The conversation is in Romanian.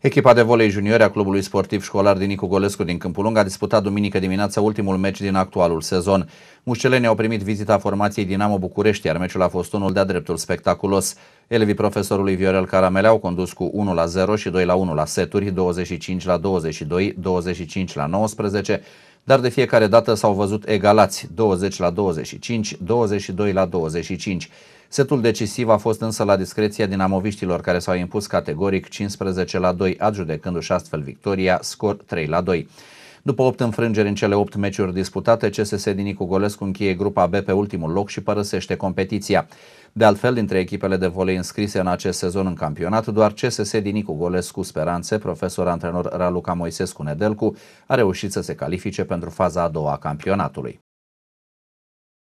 Echipa de volei juniori a clubului sportiv școlar din Nicu Golescu din Câmpulung a disputat duminică dimineața ultimul meci din actualul sezon. Mușceleni au primit vizita formației Dinamo București, iar meciul a fost unul de-a dreptul spectaculos. Elevii profesorului Viorel Caramele au condus cu 1 la 0 și 2 la 1 la seturi, 25 la 22, 25 la 19, dar de fiecare dată s-au văzut egalați 20 la 25, 22 la 25. Setul decisiv a fost însă la discreția dinamoviștilor care s-au impus categoric 15 la 2, adjudecându-și astfel victoria, scor 3 la 2. După 8 înfrângeri în cele 8 meciuri disputate, CSS Dinicu Golescu încheie grupa B pe ultimul loc și părăsește competiția. De altfel, dintre echipele de volei înscrise în acest sezon în campionat, doar CSS Dinicu Golescu Speranțe, profesor antrenor Raluca Moisescu Nedelcu, a reușit să se califice pentru faza a doua a campionatului.